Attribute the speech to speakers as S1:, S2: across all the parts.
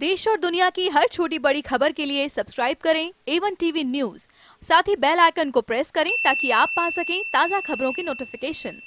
S1: देश और दुनिया की हर छोटी बड़ी खबर के लिए सब्सक्राइब करें एवन टीवी न्यूज साथ ही बेल आइकन को प्रेस करें ताकि आप पा सकें ताज़ा खबरों की नोटिफिकेशन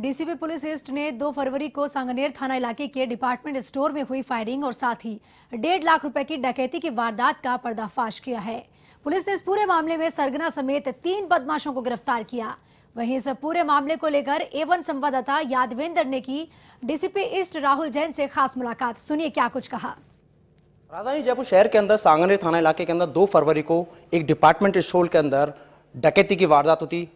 S1: डीसीपी पुलिस ईस्ट ने 2 फरवरी को सांगनेर थाना इलाके के डिपार्टमेंट स्टोर में हुई फायरिंग और साथ ही डेढ़ लाख रुपए की डकैती की वारदात का पर्दाफाश किया है पुलिस ने इस पूरे मामले में सरगना समेत तीन बदमाशों को गिरफ्तार किया वहीं इस पूरे मामले को लेकर एवन संवाददाता यादवेंद्र ने की डीसीपी ईस्ट राहुल जैन से खास मुलाकात सुनिए क्या कुछ कहा
S2: राजधानी जयपुर शहर के अंदर सांगनेर थाना इलाके के अंदर दो फरवरी को एक डिपार्टमेंट स्टोर के अंदर डकैती की वारदात होती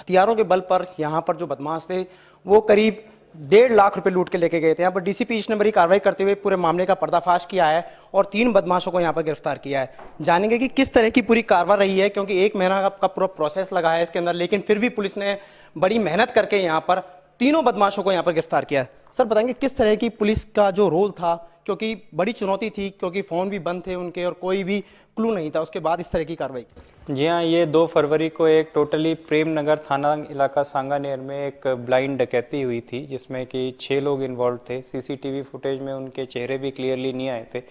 S2: हथियारों के बल पर यहाँ पर जो बदमाश थे वो करीब डेढ़ लाख रुपए लूट के लेके गए थे यहाँ पर डीसीपी इस नंबर की कार्रवाई करते हुए पूरे मामले का पर्दाफाश किया है और तीन बदमाशों को यहाँ पर गिरफ्तार किया है जानेंगे कि किस तरह की पूरी कार्रवाई रही है क्योंकि एक महीना का पूरा प्रोसेस लगा है इसके अंदर लेकिन फिर भी पुलिस ने बड़ी मेहनत करके यहाँ पर तीनों बदमाशों को यहाँ पर गिरफ्तार किया है सर बताएंगे किस तरह की पुलिस का जो रोल था क्योंकि बड़ी चुनौती थी क्योंकि फ़ोन भी बंद थे उनके और कोई भी क्लू नहीं था उसके बाद इस तरह की
S3: कार्रवाई जी हाँ ये दो फरवरी को एक टोटली प्रेम नगर थाना इलाका सांगानेर में एक ब्लाइंड डकैती हुई थी जिसमें कि छः लोग इन्वॉल्व थे सीसीटीवी फुटेज में उनके चेहरे भी क्लियरली नहीं आए थे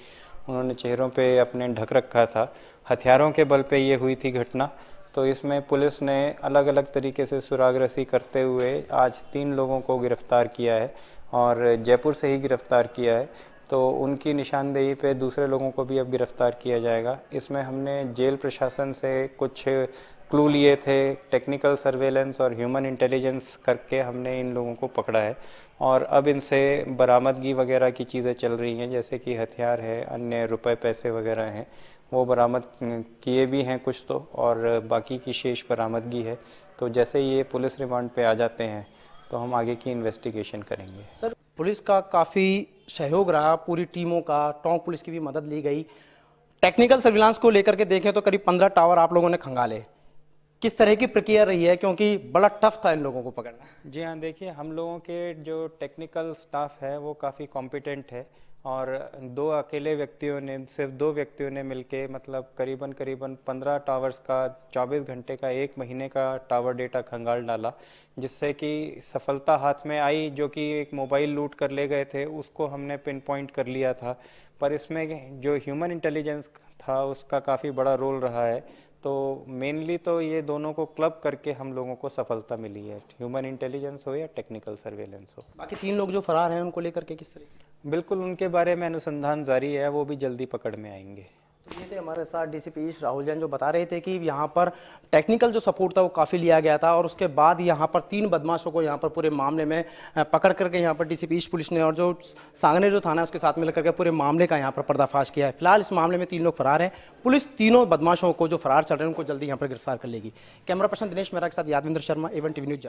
S3: उन्होंने चेहरों पे अपने ढक रखा था हथियारों के बल पे ये हुई थी घटना तो इसमें पुलिस ने अलग अलग तरीके से रसी करते हुए आज तीन लोगों को गिरफ्तार किया है और जयपुर से ही गिरफ्तार किया है तो उनकी निशानदेही पे दूसरे लोगों को भी अब गिरफ्तार किया जाएगा इसमें हमने जेल प्रशासन से कुछ क्लू लिए थे टेक्निकल सर्वेलेंस और ह्यूमन इंटेलिजेंस करके हमने इन लोगों को पकड़ा है और अब इनसे बरामदगी वगैरह की चीज़ें चल रही हैं जैसे कि हथियार है अन्य रुपए पैसे वगैरह हैं वो बरामद किए भी हैं कुछ तो और बाकी की शेष बरामदगी है तो जैसे ये पुलिस रिमांड पे आ जाते हैं तो हम आगे की इन्वेस्टिगेशन करेंगे
S2: सर पुलिस का काफ़ी सहयोग रहा पूरी टीमों का टोंक पुलिस की भी मदद ली गई टेक्निकल सर्विलांस को लेकर के देखें तो करीब पंद्रह टावर आप लोगों ने खंगाले किस तरह की प्रक्रिया रही है क्योंकि बड़ा टफ था इन लोगों को पकड़ना
S3: जी हाँ देखिए हम लोगों के जो टेक्निकल स्टाफ है वो काफ़ी कॉम्पिटेंट है और दो अकेले व्यक्तियों ने सिर्फ दो व्यक्तियों ने मिलके मतलब करीबन करीबन पंद्रह टावर्स का चौबीस घंटे का एक महीने का टावर डेटा खंगाल डाला जिससे कि सफलता हाथ में आई जो कि एक मोबाइल लूट कर ले गए थे उसको हमने पिन पॉइंट कर लिया था पर इसमें जो ह्यूमन इंटेलिजेंस था उसका काफ़ी बड़ा रोल रहा है तो मेनली तो ये दोनों को क्लब करके हम लोगों को सफलता मिली है ह्यूमन इंटेलिजेंस हो या टेक्निकल सर्वेलेंस हो बाकी तीन लोग जो फरार हैं उनको लेकर के किस तरीके बिल्कुल उनके बारे में अनुसंधान जारी है वो भी जल्दी पकड़ में आएंगे
S2: ये थे हमारे साथ DCP C e Rahul Jain जो बता रहे थे कि यहाँ पर टेक्निकल जो सपोर्ट था वो काफ़ी लिया गया था और उसके बाद यहाँ पर तीन बदमाशों को यहाँ पर पूरे मामले में पकड़ करके यहाँ पर डीसीपी सी e पुलिस ने और जो सांगने जो थाना है उसके साथ में लेकर के पूरे मामले का यहाँ पर पर्दाफाश किया है फिलहाल इस मामले में तीन लोग फरार हैं पुलिस तीनों बदमाशों को जो फरार चल रहे हैं उनको जल्दी यहाँ पर गिरफ्तार कर लेगी कैमरा पर्सन दिनेश मेरा के साथ Yadvindra Sharma Avon TV news